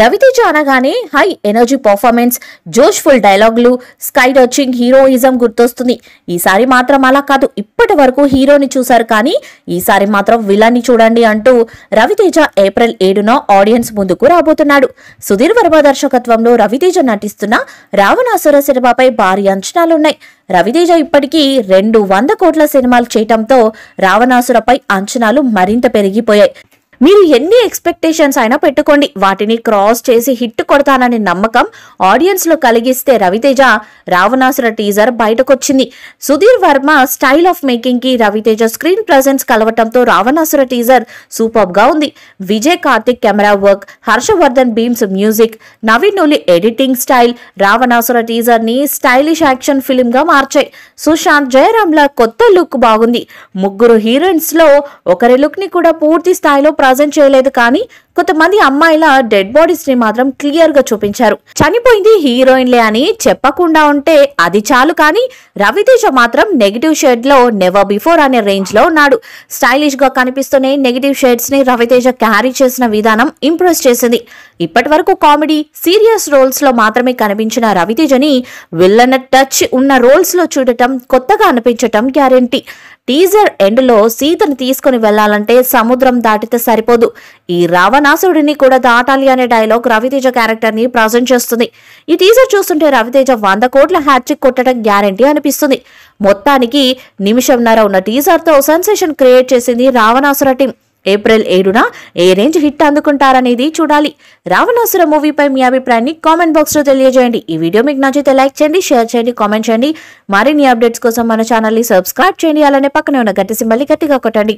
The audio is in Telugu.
రవితేజ అనగానే హై ఎనర్జీ పర్ఫార్మెన్స్ జోష్ఫుల్ డైలాగులు స్కై టచింగ్ హీరోయిజం గుర్తొస్తుంది ఈసారి మాత్రం అలా కాదు ఇప్పటి వరకు హీరోని చూశారు కానీ ఈసారి మాత్రం విలన్ని చూడండి అంటూ రవితేజ ఏప్రిల్ ఏడున ఆడియన్స్ ముందుకు రాబోతున్నాడు సుధీర్ వర్మ దర్శకత్వంలో రవితేజ నటిస్తున్న రావణాసుర సినిమాపై భారీ అంచనాలున్నాయి రవితేజ ఇప్పటికీ రెండు వంద కోట్ల సినిమాలు చేయటంతో రావణాసురపై అంచనాలు మరింత పెరిగిపోయాయి మీరు ఎన్ని ఎక్స్పెక్టేషన్స్ అయినా పెట్టుకోండి వాటిని క్రాస్ చేసి హిట్ కొడతాననే నమ్మకం ఆడియన్స్లో కలిగిస్తే రవితేజ రావణాసుర టీజర్ బయటకొచ్చింది సుధీర్ వర్మ స్టైల్ ఆఫ్ మేకింగ్కి రవితేజ స్క్రీన్ ప్రజెన్స్ కలవటంతో రావణాసుర టీజర్ సూపర్గా ఉంది Vijay Karthik camera work Harshavardhan Bheems music Naveen Nooli editing style Ravanasura టీజర్ని స్టైలిష్ యాక్షన్ ఫిలింగా మార్చాయి సుశాంత్ జయరామ్ల కొత్త లుక్ బాగుంది ముగ్గురు హీరోయిన్స్లో ఒకరి లుక్ని కూడా పూర్తి స్థాయిలో ప్రజెంట్ చేయలేదు కానీ కొంతమంది అమ్మాయిల డెడ్ బాడీస్ ని మాత్రం క్లియర్ గా చూపించారు చనిపోయింది హీరోయిన్లే అని చెప్పకుండా ఉంటే అది చాలు కానీ రవితేజ మాత్రం నెగిటివ్ షేడ్ లో నెవర్ బిఫోర్ అనే రేంజ్ లో ఉన్నాడు స్టైలిష్ గా కనిపిస్తూనే నెగిటివ్ షేడ్స్ ని రవితేజ క్యారీ చేసిన విధానం ఇంప్రెస్ చేసింది ఇప్పటి వరకు కామెడీ సీరియస్ రోల్స్ లో మాత్రమే కనిపించిన రవితేజని విల్లన టచ్ ఉన్న రోల్స్ లో చూడటం కొత్తగా అనిపించటం గ్యారెంటీ టీజర్ ఎండ్లో సీతను తీసుకుని వెళ్లాలంటే సముద్రం దాటితే సరిపోదు ఈ రావణాసుడిని కూడా దాటాలి అనే డైలాగ్ రవితేజ క్యారెక్టర్ ని ప్రజెంట్ చేస్తుంది ఈ టీజర్ చూస్తుంటే రవితేజ వంద కోట్ల హ్యాట్రిక్ కొట్టడం గ్యారంటీ అనిపిస్తుంది మొత్తానికి నిమిషంన్నర ఉన్న టీజర్తో సెన్సేషన్ క్రియేట్ చేసింది రావణాసుర టీం ఏప్రిల్ ఏడున ఏ రేంజ్ హిట్ అందుకుంటారనేది చూడాలి రావణాసుర మూవీపై మీ అభిప్రాయాన్ని కామెంట్ బాక్స్లో తెలియజేయండి ఈ వీడియో మీకు నచ్చితే లైక్ చేయండి షేర్ చేయండి కామెంట్ చేయండి మరిన్ని అప్డేట్స్ కోసం మన ఛానల్ని సబ్స్క్రైబ్ చేయండి అలానే పక్కనే ఉన్న గట్టి సింబల్ని గట్టిగా కొట్టండి